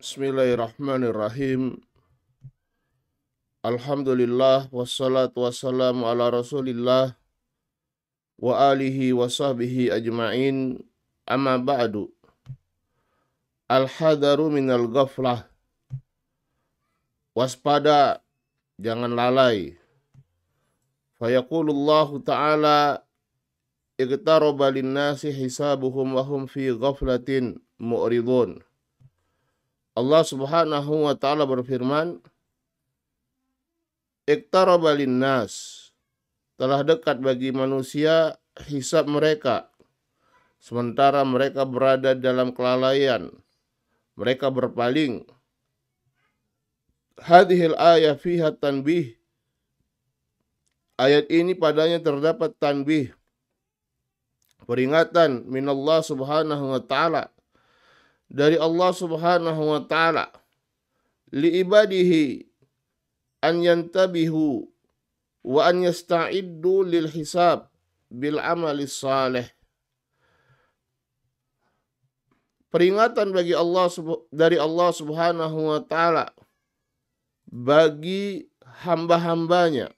Bismillahirrahmanirrahim. Alhamdulillah wassalatu wassalamu ala Rasulillah wa alihi wa sahbihi ajmain. Amma ba'du. Al-hadaru minal ghaflah. Waspada, jangan lalai. Fayaqulullahu ta'ala iqtaraba linnasi hisabuhum wa hum fi ghaflatin mu'ridun. Allah Subhanahu wa taala berfirman, "Iqtaraba nas telah dekat bagi manusia hisab mereka sementara mereka berada dalam kelalaian. Mereka berpaling. Hadhil ayat fiha tanbih. Ayat ini padanya terdapat tanbih peringatan minallah subhanahu wa ta'ala dari Allah Subhanahu wa taala liibadihi an yantabihu wa an yasta'iddu lil hisab bil amali salih peringatan bagi Allah dari Allah Subhanahu wa taala bagi hamba-hambanya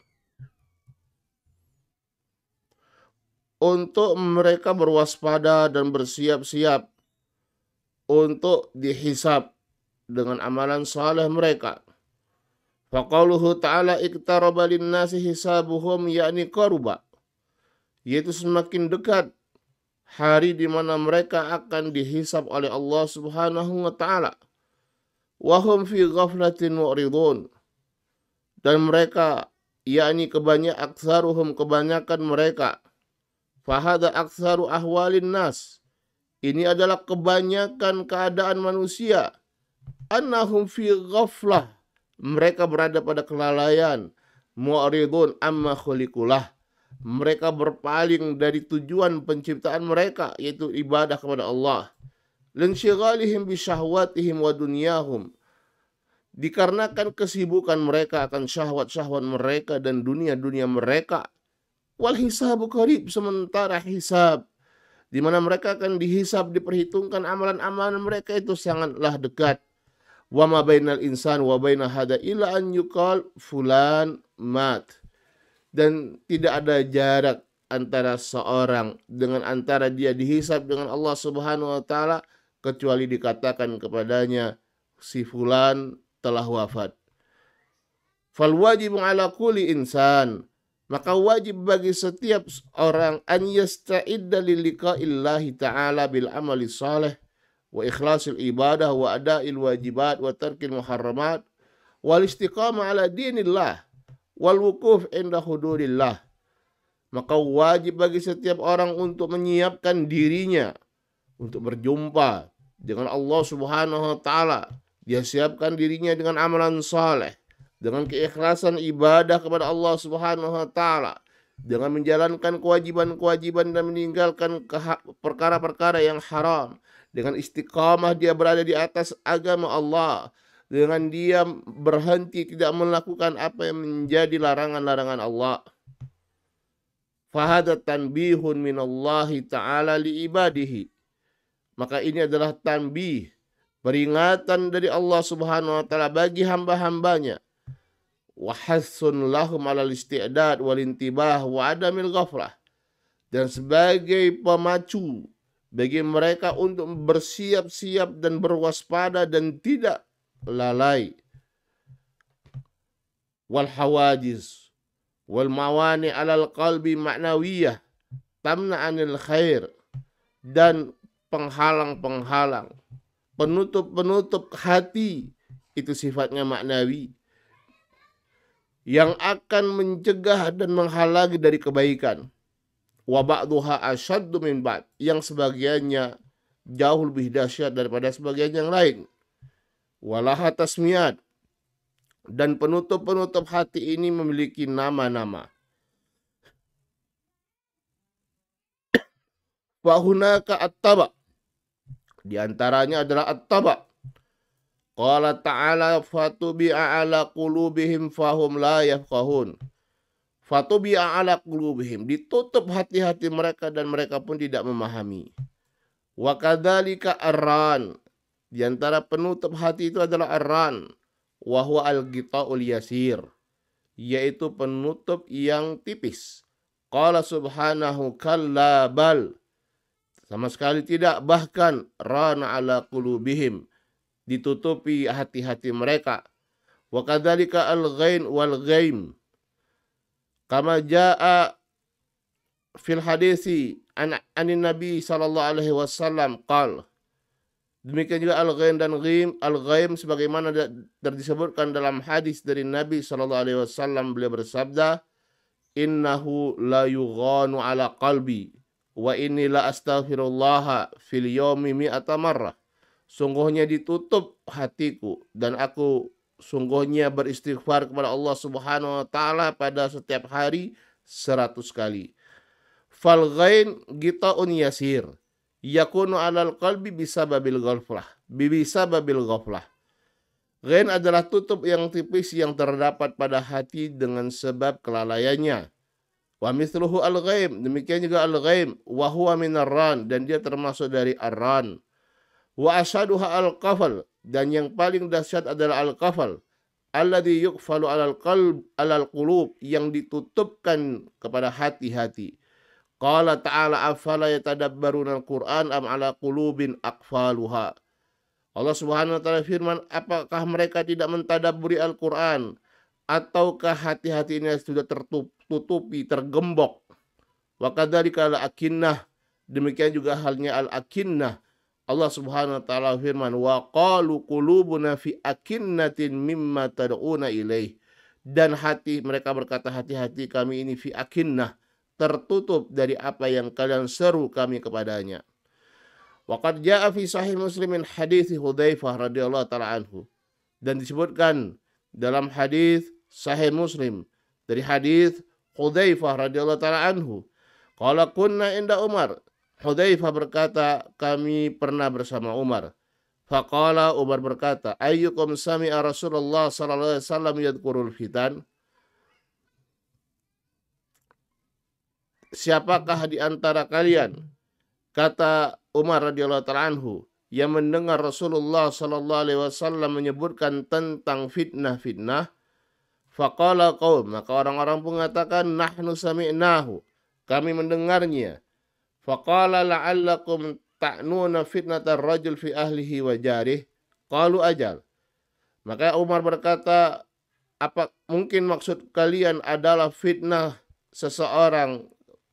untuk mereka berwaspada dan bersiap-siap untuk dihisap dengan amalan saleh mereka. Faqaluhu ta'ala iktaraba linnasi hisabuhum yakni koruba. Yaitu semakin dekat hari di mana mereka akan dihisap oleh Allah subhanahu wa ta'ala. Wahum fi ghaflatin mu'ridun. Dan mereka, yakni kebanyakan aksaruhum kebanyakan mereka. Fahada aksaru ahwalin nas. Ini adalah kebanyakan keadaan manusia. Annahum fi ghaflah. Mereka berada pada kelalaian. Mu'aridun amma khulikulah. Mereka berpaling dari tujuan penciptaan mereka yaitu ibadah kepada Allah. Lensyighalihim bisyahwatihim wa dunyahum. Dikarenakan kesibukan mereka akan syahwat-syahwat mereka dan dunia-dunia mereka. Wal hisabu qarib sementara hisab di mana mereka akan dihisap diperhitungkan amalan-amalan mereka itu sangatlah dekat wa ma bainal insan wa bainal hada illa an yuqal fulan mat dan tidak ada jarak antara seorang dengan antara dia dihisap dengan Allah Subhanahu wa taala kecuali dikatakan kepadanya si fulan telah wafat fal wajibu ala kulli insan maka wajib bagi setiap orang an yasta'idda lillahi ta'ala bil amali salih, wa ikhlasil ibadah wa ada'il wajibat wa tarkil muharramat wal istiqamah ala dinillah wal wukuf inda hududillah maka wajib bagi setiap orang untuk menyiapkan dirinya untuk berjumpa dengan Allah Subhanahu wa taala dia siapkan dirinya dengan amalan saleh dengan keikhlasan ibadah kepada Allah Subhanahu wa taala dengan menjalankan kewajiban-kewajiban dan meninggalkan perkara-perkara yang haram dengan istiqamah dia berada di atas agama Allah dengan dia berhenti tidak melakukan apa yang menjadi larangan-larangan Allah fahadat tanbihun minallahi ta'ala liibadihi maka ini adalah tanbih peringatan dari Allah Subhanahu wa taala bagi hamba-hambanya wahasun lahum alal isti'dad wal intibah wa adamil ghaflah dan sebagai pemacu bagi mereka untuk bersiap-siap dan berwaspada dan tidak lalai wal hawajiz wal mawani alal qalbi ma'nawiyah tamna anil khair dan penghalang-penghalang penutup-penutup hati itu sifatnya maknawi yang akan mencegah dan menghalangi dari kebaikan. asyaddu Yang sebagiannya jauh lebih dahsyat daripada sebagian yang lain. Walaha Dan penutup-penutup hati ini memiliki nama-nama. Fahunaka at-taba. Di antaranya adalah at-taba. Qala ta'ala fatubi'a ala qulubihim fahum la yafqahun. Fatubi'a ala qulubihim. Ditutup hati-hati mereka dan mereka pun tidak memahami. Wa kadzalika arran. Di antara penutup hati itu adalah arran. Wa huwa al ul yasir. Yaitu penutup yang tipis. Qala subhanahu kalla bal. Sama sekali tidak bahkan rana ala qulubihim ditutupi hati-hati mereka. Wa kadzalika al-ghain wal ghaim. Kama jaa fil hadisi an anin Nabi sallallahu alaihi wasallam qala Demikian juga al-ghaim dan ghim, al-ghaim sebagaimana terdisebutkan dalam hadis dari Nabi sallallahu alaihi wasallam beliau bersabda, "Innahu la yughanu ala qalbi wa inni la astaghfirullah fil yawmi mi'ata marrah." sungguhnya ditutup hatiku dan aku sungguhnya beristighfar kepada Allah Subhanahu wa taala pada setiap hari seratus kali. Fal ghain gitaun yasir yakunu alal qalbi bisa babil ghaflah. Bisa babil ghaflah. Ghain adalah tutup yang tipis yang terdapat pada hati dengan sebab kelalaiannya. Wa mithluhu al-ghaim, demikian juga al-ghaim, wa huwa minar dan dia termasuk dari ar-ran. Wa asaduha al-kafal dan yang paling dahsyat adalah al-kafal alladhi yukfalu alal qalb alal qulub yang ditutupkan kepada hati-hati. Qala ta'ala afala yatadabbaruna al-Qur'an am ala qulubin aqfaluha. Allah Subhanahu wa taala firman, apakah mereka tidak mentadabburi Al-Qur'an ataukah hati hati ini sudah tertutupi, tergembok. Wa kadzalika al-akinnah. Demikian juga halnya al-akinnah Allah Subhanahu wa taala firman wa qalu qulubuna fi akinnatin mimma tad'una ilaih dan hati mereka berkata hati-hati kami ini fi akinnah tertutup dari apa yang kalian seru kami kepadanya. Waqad jaa fi sahih Muslimin hadis Hudzaifah radhiyallahu taala anhu dan disebutkan dalam hadis sahih Muslim dari hadis Hudzaifah radhiyallahu taala anhu qala kunna inda Umar Hudzaifah berkata, kami pernah bersama Umar. Faqala Umar berkata, ayyukum sami'a Rasulullah sallallahu alaihi wasallam yadkurul fitan? Siapakah di antara kalian? Kata Umar radhiyallahu taala anhu, yang mendengar Rasulullah sallallahu alaihi wasallam menyebutkan tentang fitnah-fitnah, faqala qaum, maka orang-orang pun mengatakan nahnu sami'nahu. Kami mendengarnya Faqala la'allakum ta'nuna fitnatar rajul fi ahlihi wa jarih. Qalu ajal. Maka Umar berkata, apa mungkin maksud kalian adalah fitnah seseorang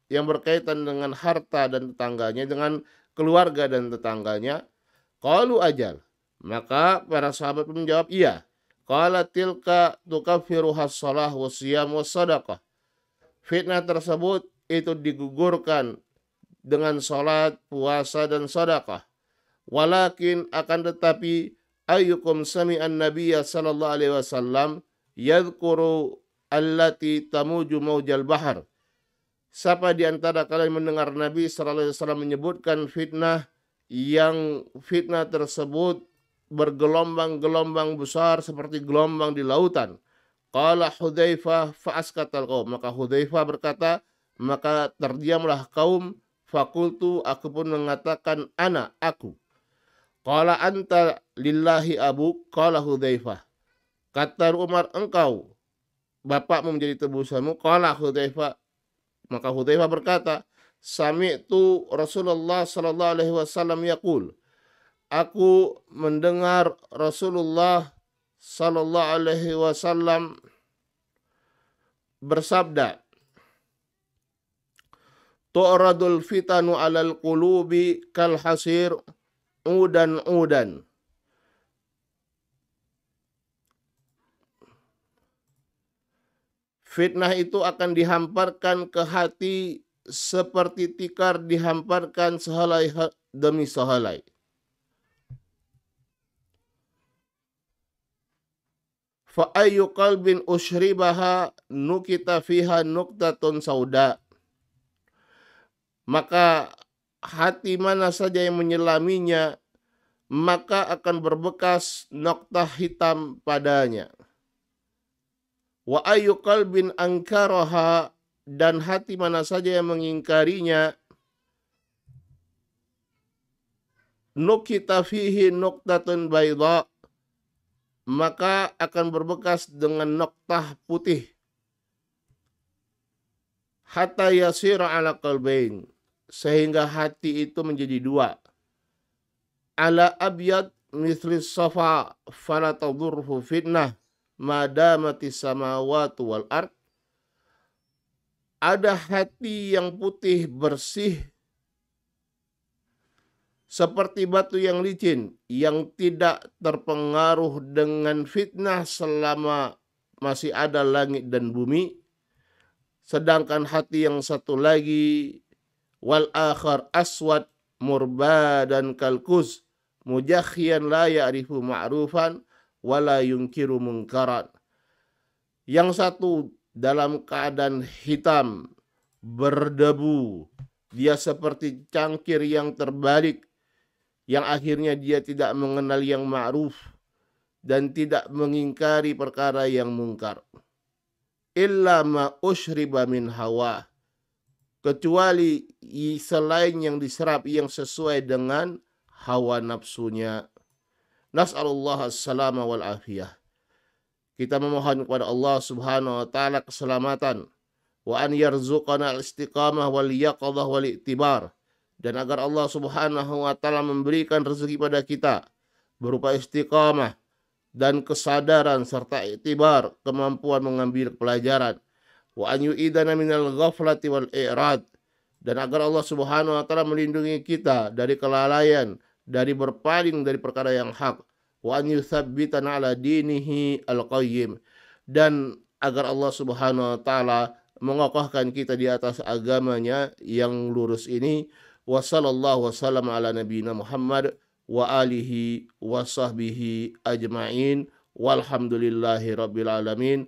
yang berkaitan dengan harta dan tetangganya, dengan keluarga dan tetangganya? Qalu ajal. Maka para sahabat pun menjawab, iya. Qala tilka tukaffiruha shalah wa siyam wa sadaqah. Fitnah tersebut itu digugurkan dengan sholat, puasa, dan sodakah. Walakin akan tetapi ayyukum sami'an nabiyya sallallahu alaihi wasallam yadhkuru allati tamuju maujal bahar. Siapa di antara kalian mendengar Nabi sallallahu alaihi wasallam menyebutkan fitnah yang fitnah tersebut bergelombang-gelombang besar seperti gelombang di lautan. Qala Hudzaifah fa'askatal qaum. Maka Hudzaifah berkata, maka terdiamlah kaum Fakultu aku pun mengatakan anak aku. kala anta lillahi abu kala Hudzaifah. Kata Umar engkau bapakmu menjadi tebusanmu kala Hudzaifah. Maka Hudzaifah berkata, sami'tu Rasulullah sallallahu alaihi wasallam yaqul. Aku mendengar Rasulullah sallallahu alaihi wasallam bersabda tu'radul fitanu alal qulubi kal hasir udan udan Fitnah itu akan dihamparkan ke hati seperti tikar dihamparkan sehelai demi sehelai. Fa'ayu qalbin usyribaha nukita fiha nuktatun sauda' maka hati mana saja yang menyelaminya, maka akan berbekas nokta hitam padanya. Wa ayu qalbin angkaroha dan hati mana saja yang mengingkarinya, nukita fihi nuktatun bayda, maka akan berbekas dengan noktah putih. Hatta yasir ala kalbain sehingga hati itu menjadi dua. Ala abyad misli sofa fala tadurhu fitnah madamati samawatu wal ard. Ada hati yang putih bersih seperti batu yang licin yang tidak terpengaruh dengan fitnah selama masih ada langit dan bumi sedangkan hati yang satu lagi wal akhar aswad murbadan kalkuz mujahian la ya'rifu ma'rufan wala yungkiru mungkaran. Yang satu dalam keadaan hitam, berdebu, dia seperti cangkir yang terbalik, yang akhirnya dia tidak mengenal yang ma'ruf dan tidak mengingkari perkara yang mungkar. Illa ma usyriba min hawa kecuali selain yang diserap yang sesuai dengan hawa nafsunya. Nas'alullah as-salama Kita memohon kepada Allah Subhanahu wa taala keselamatan wa an yarzuqana al-istiqamah wal yaqadah wal dan agar Allah Subhanahu wa taala memberikan rezeki pada kita berupa istiqamah dan kesadaran serta iktibar kemampuan mengambil pelajaran wa an yu'idana minal ghaflati wal i'rad dan agar Allah Subhanahu wa taala melindungi kita dari kelalaian, dari berpaling dari perkara yang hak, wa an yuthabbitana ala dinihi al-qayyim dan agar Allah Subhanahu wa taala mengokohkan kita di atas agamanya yang lurus ini wa sallallahu wasallam ala nabiyina Muhammad wa alihi wa sahbihi ajmain walhamdulillahi rabbil alamin